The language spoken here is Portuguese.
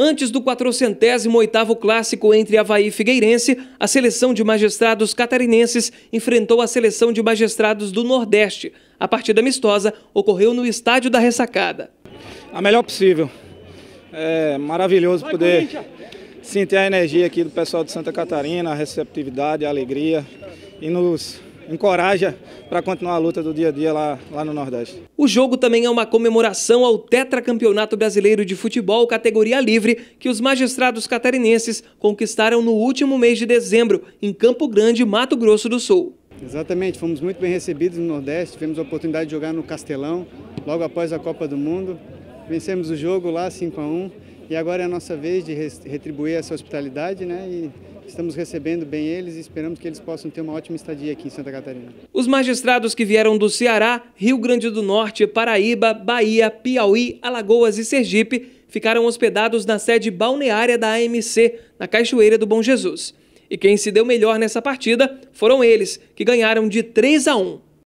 Antes do 408 oitavo clássico entre Havaí e Figueirense, a seleção de magistrados catarinenses enfrentou a seleção de magistrados do Nordeste. A partida amistosa ocorreu no estádio da Ressacada. A melhor possível. É maravilhoso poder sentir a energia aqui do pessoal de Santa Catarina, a receptividade, a alegria e nos encoraja para continuar a luta do dia a dia lá, lá no Nordeste. O jogo também é uma comemoração ao Tetracampeonato Brasileiro de Futebol, categoria livre, que os magistrados catarinenses conquistaram no último mês de dezembro, em Campo Grande, Mato Grosso do Sul. Exatamente, fomos muito bem recebidos no Nordeste, tivemos a oportunidade de jogar no Castelão, logo após a Copa do Mundo. Vencemos o jogo lá 5 a 1 e agora é a nossa vez de retribuir essa hospitalidade, né? E estamos recebendo bem eles e esperamos que eles possam ter uma ótima estadia aqui em Santa Catarina. Os magistrados que vieram do Ceará, Rio Grande do Norte, Paraíba, Bahia, Piauí, Alagoas e Sergipe ficaram hospedados na sede balneária da AMC, na Cachoeira do Bom Jesus. E quem se deu melhor nessa partida foram eles, que ganharam de 3 a 1.